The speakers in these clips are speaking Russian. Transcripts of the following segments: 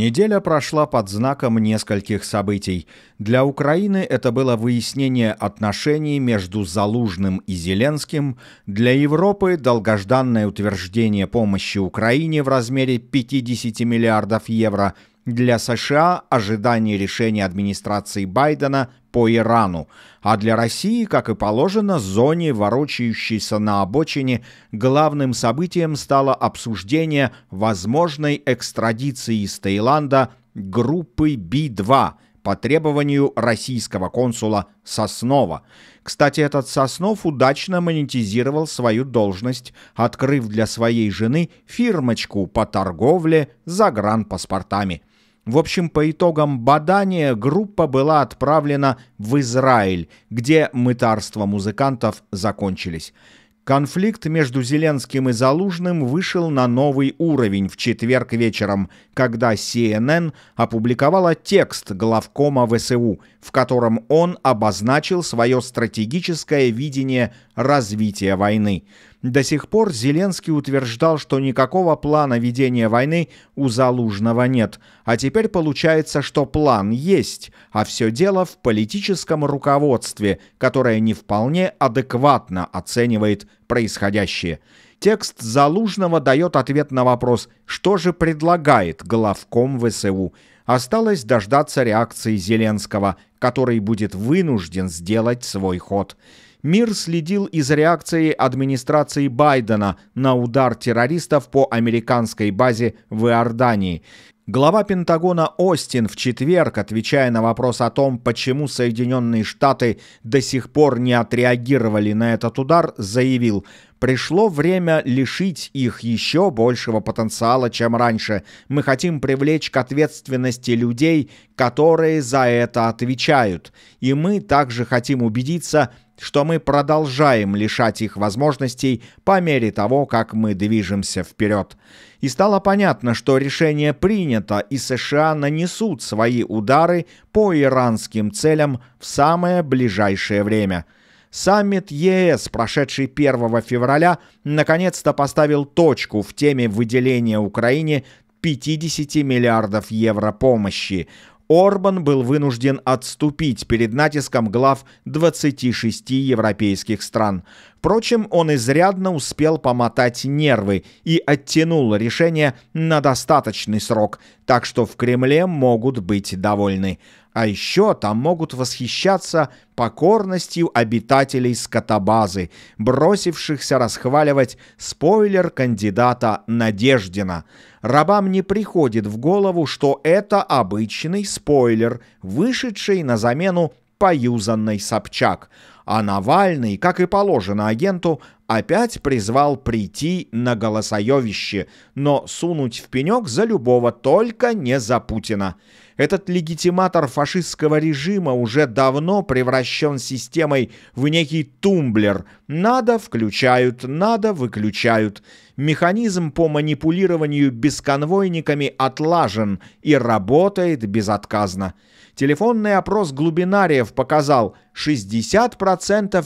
Неделя прошла под знаком нескольких событий. Для Украины это было выяснение отношений между Залужным и Зеленским, для Европы – долгожданное утверждение помощи Украине в размере 50 миллиардов евро – для США – ожидание решения администрации Байдена по Ирану, а для России, как и положено, зоне, ворочающейся на обочине, главным событием стало обсуждение возможной экстрадиции из Таиланда группы B2 по требованию российского консула Соснова. Кстати, этот Соснов удачно монетизировал свою должность, открыв для своей жены фирмочку по торговле загранпаспортами – в общем, по итогам бадания группа была отправлена в Израиль, где мытарства музыкантов закончились. Конфликт между Зеленским и Залужным вышел на новый уровень в четверг вечером, когда CNN опубликовала текст главкома ВСУ, в котором он обозначил свое стратегическое видение развития войны – до сих пор Зеленский утверждал, что никакого плана ведения войны у Залужного нет, а теперь получается, что план есть, а все дело в политическом руководстве, которое не вполне адекватно оценивает происходящее. Текст Залужного дает ответ на вопрос, что же предлагает главком ВСУ. Осталось дождаться реакции Зеленского, который будет вынужден сделать свой ход мир следил из реакции администрации Байдена на удар террористов по американской базе в Иордании. Глава Пентагона Остин в четверг, отвечая на вопрос о том, почему Соединенные Штаты до сих пор не отреагировали на этот удар, заявил, пришло время лишить их еще большего потенциала, чем раньше. Мы хотим привлечь к ответственности людей, которые за это отвечают. И мы также хотим убедиться, что мы продолжаем лишать их возможностей по мере того, как мы движемся вперед. И стало понятно, что решение принято, и США нанесут свои удары по иранским целям в самое ближайшее время. Саммит ЕС, прошедший 1 февраля, наконец-то поставил точку в теме выделения Украине 50 миллиардов евро помощи. Орбан был вынужден отступить перед натиском глав 26 европейских стран. Впрочем, он изрядно успел помотать нервы и оттянул решение на достаточный срок, так что в Кремле могут быть довольны. А еще там могут восхищаться покорностью обитателей скотобазы, бросившихся расхваливать спойлер кандидата Надеждина. Рабам не приходит в голову, что это обычный спойлер, вышедший на замену поюзанной Собчак – а Навальный, как и положено агенту, опять призвал прийти на голосоевище, но сунуть в пенек за любого, только не за Путина. Этот легитиматор фашистского режима уже давно превращен системой в некий тумблер. Надо – включают, надо – выключают. Механизм по манипулированию бесконвойниками отлажен и работает безотказно. Телефонный опрос глубинариев показал, 60%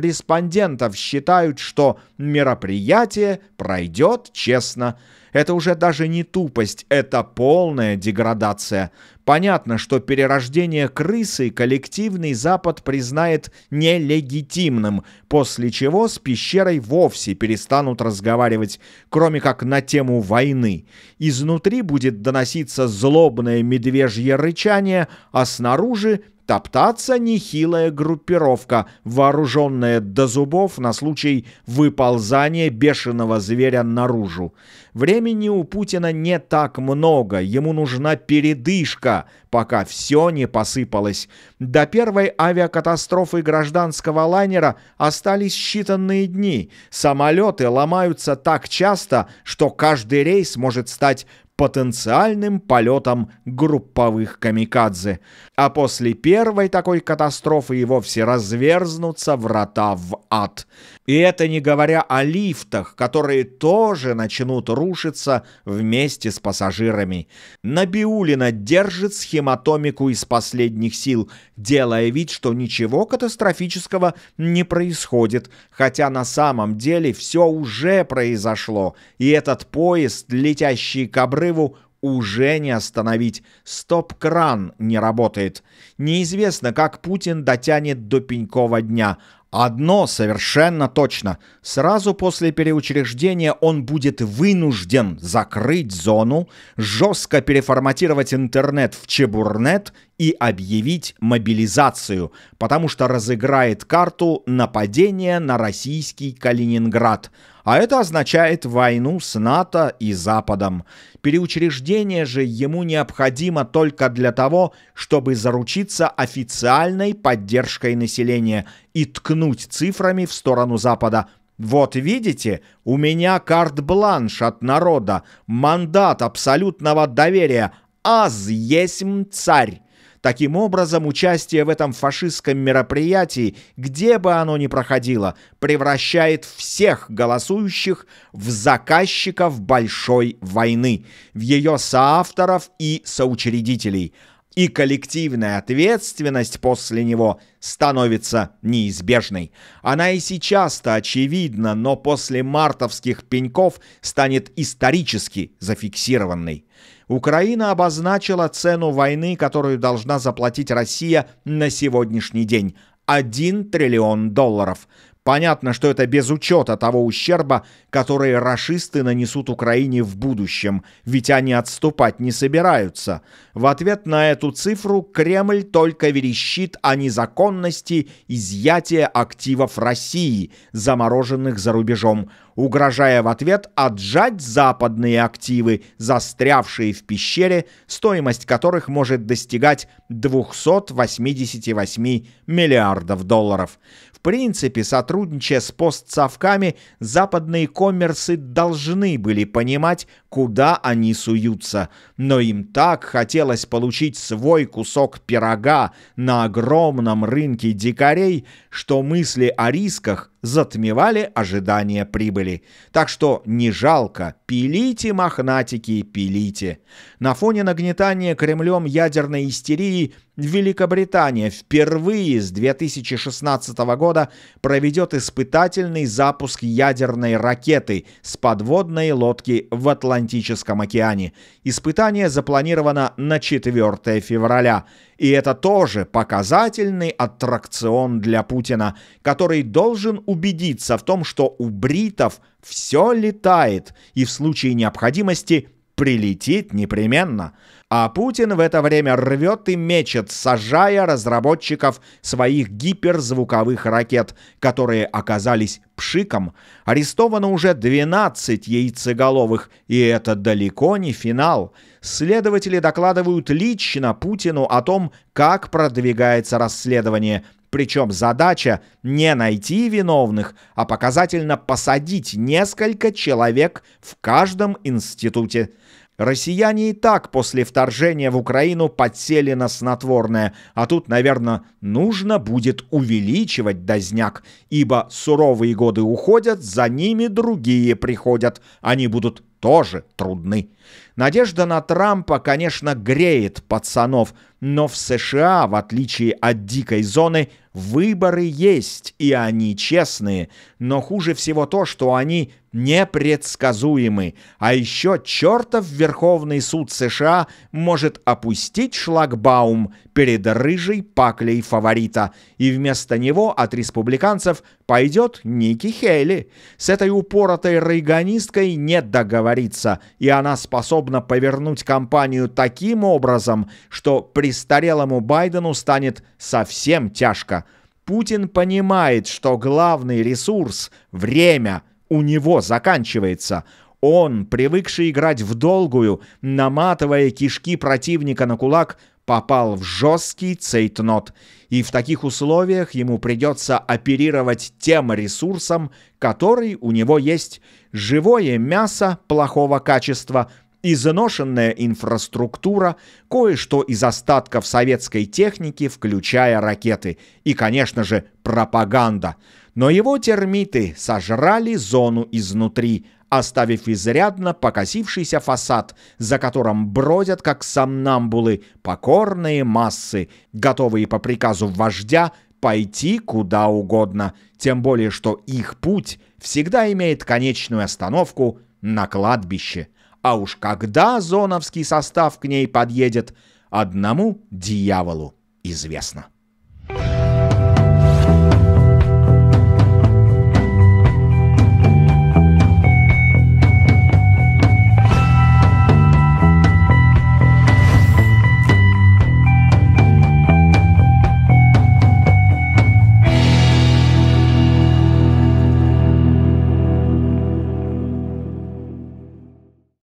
респондентов считают, что мероприятие пройдет честно. Это уже даже не тупость, это полная деградация. Понятно, что перерождение крысы коллективный Запад признает нелегитимным, после чего с пещерой вовсе перестанут разговаривать, кроме как на тему войны. Изнутри будет доноситься злобное медвежье рычание, а снаружи — топтаться нехилая группировка, вооруженная до зубов на случай выползания бешеного зверя наружу. Времени у Путина не так много, ему нужна передышка, пока все не посыпалось. До первой авиакатастрофы гражданского лайнера остались считанные дни. Самолеты ломаются так часто, что каждый рейс может стать потенциальным полетом групповых камикадзе. А после первой такой катастрофы и вовсе разверзнутся врата в ад – и это не говоря о лифтах, которые тоже начнут рушиться вместе с пассажирами. Набиулина держит схематомику из последних сил, делая вид, что ничего катастрофического не происходит, хотя на самом деле все уже произошло, и этот поезд, летящий к обрыву, уже не остановить. Стоп-кран не работает. Неизвестно, как Путин дотянет до пенькова дня, Одно совершенно точно. Сразу после переучреждения он будет вынужден закрыть зону, жестко переформатировать интернет в чебурнет и объявить мобилизацию, потому что разыграет карту нападения на российский Калининград – а это означает войну с НАТО и Западом. Переучреждение же ему необходимо только для того, чтобы заручиться официальной поддержкой населения и ткнуть цифрами в сторону Запада. Вот видите, у меня карт-бланш от народа, мандат абсолютного доверия, аз есмь царь. Таким образом, участие в этом фашистском мероприятии, где бы оно ни проходило, превращает всех голосующих в заказчиков большой войны, в ее соавторов и соучредителей – и коллективная ответственность после него становится неизбежной. Она и сейчас-то очевидна, но после мартовских пеньков станет исторически зафиксированной. Украина обозначила цену войны, которую должна заплатить Россия на сегодняшний день. 1 триллион долларов. Понятно, что это без учета того ущерба, который расисты нанесут Украине в будущем, ведь они отступать не собираются. В ответ на эту цифру Кремль только верещит о незаконности изъятия активов России, замороженных за рубежом, угрожая в ответ отжать западные активы, застрявшие в пещере, стоимость которых может достигать 288 миллиардов долларов. В принципе, сотрудничество сотрудничая с постсовками, западные коммерсы должны были понимать, куда они суются. Но им так хотелось получить свой кусок пирога на огромном рынке дикарей, что мысли о рисках затмевали ожидания прибыли. Так что не жалко, пилите, мохнатики, пилите. На фоне нагнетания Кремлем ядерной истерии Великобритания впервые с 2016 года проведет испытательный запуск ядерной ракеты с подводной лодки в Атлантическом океане. Испытание запланировано на 4 февраля. И это тоже показательный аттракцион для Путина, который должен у убедиться в том, что у бритов все летает и в случае необходимости прилетит непременно. А Путин в это время рвет и мечет, сажая разработчиков своих гиперзвуковых ракет, которые оказались пшиком. Арестовано уже 12 яйцеголовых, и это далеко не финал. Следователи докладывают лично Путину о том, как продвигается расследование – причем задача не найти виновных, а показательно посадить несколько человек в каждом институте. Россияне и так после вторжения в Украину подсели на снотворное, а тут, наверное, нужно будет увеличивать дозняк, ибо суровые годы уходят, за ними другие приходят, они будут тоже трудны. Надежда на Трампа, конечно, греет пацанов, но в США, в отличие от дикой зоны, выборы есть, и они честные. Но хуже всего то, что они непредсказуемы, а еще чертов Верховный суд США может опустить шлагбаум перед рыжей паклей фаворита, и вместо него от республиканцев пойдет Ники Хейли. С этой упоротой рейганисткой не договориться, и она способна повернуть кампанию таким образом, что престарелому Байдену станет совсем тяжко. Путин понимает, что главный ресурс – время – у него заканчивается. Он, привыкший играть в долгую, наматывая кишки противника на кулак, попал в жесткий цейтнот, и в таких условиях ему придется оперировать тем ресурсом, который у него есть – живое мясо плохого качества, изношенная инфраструктура, кое-что из остатков советской техники, включая ракеты, и, конечно же, пропаганда – но его термиты сожрали зону изнутри, оставив изрядно покосившийся фасад, за которым бродят, как сомнамбулы, покорные массы, готовые по приказу вождя пойти куда угодно, тем более что их путь всегда имеет конечную остановку на кладбище. А уж когда зоновский состав к ней подъедет, одному дьяволу известно.